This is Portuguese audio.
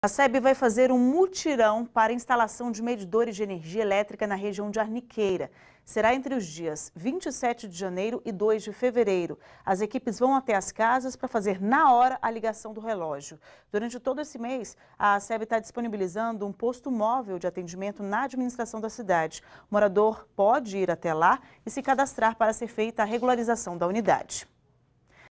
A SEB vai fazer um mutirão para instalação de medidores de energia elétrica na região de Arniqueira. Será entre os dias 27 de janeiro e 2 de fevereiro. As equipes vão até as casas para fazer na hora a ligação do relógio. Durante todo esse mês, a SEB está disponibilizando um posto móvel de atendimento na administração da cidade. O morador pode ir até lá e se cadastrar para ser feita a regularização da unidade.